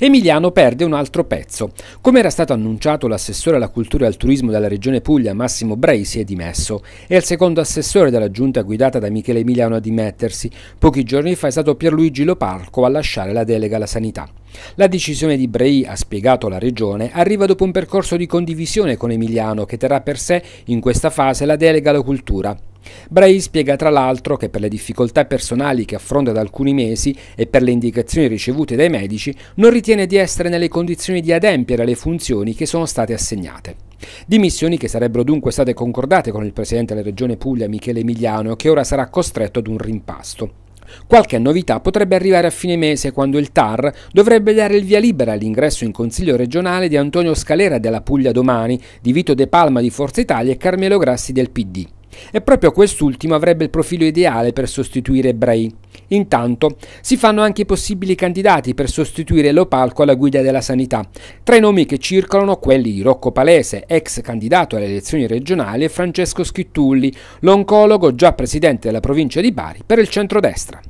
Emiliano perde un altro pezzo. Come era stato annunciato, l'assessore alla cultura e al turismo della regione Puglia, Massimo Brei, si è dimesso È il secondo assessore della giunta guidata da Michele Emiliano a dimettersi. Pochi giorni fa è stato Pierluigi Loparco a lasciare la delega alla sanità. La decisione di Brei, ha spiegato la Regione, arriva dopo un percorso di condivisione con Emiliano che terrà per sé in questa fase la delega alla cultura. Bray spiega tra l'altro che per le difficoltà personali che affronta da alcuni mesi e per le indicazioni ricevute dai medici non ritiene di essere nelle condizioni di adempiere alle funzioni che sono state assegnate. Dimissioni che sarebbero dunque state concordate con il presidente della regione Puglia Michele Emiliano che ora sarà costretto ad un rimpasto. Qualche novità potrebbe arrivare a fine mese quando il TAR dovrebbe dare il via libera all'ingresso in Consiglio regionale di Antonio Scalera della Puglia domani, di Vito De Palma di Forza Italia e Carmelo Grassi del PD. E proprio quest'ultimo avrebbe il profilo ideale per sostituire Bray. Intanto si fanno anche i possibili candidati per sostituire Lopalco alla guida della sanità. Tra i nomi che circolano quelli di Rocco Palese, ex candidato alle elezioni regionali, e Francesco Schittulli, l'oncologo già presidente della provincia di Bari per il centrodestra.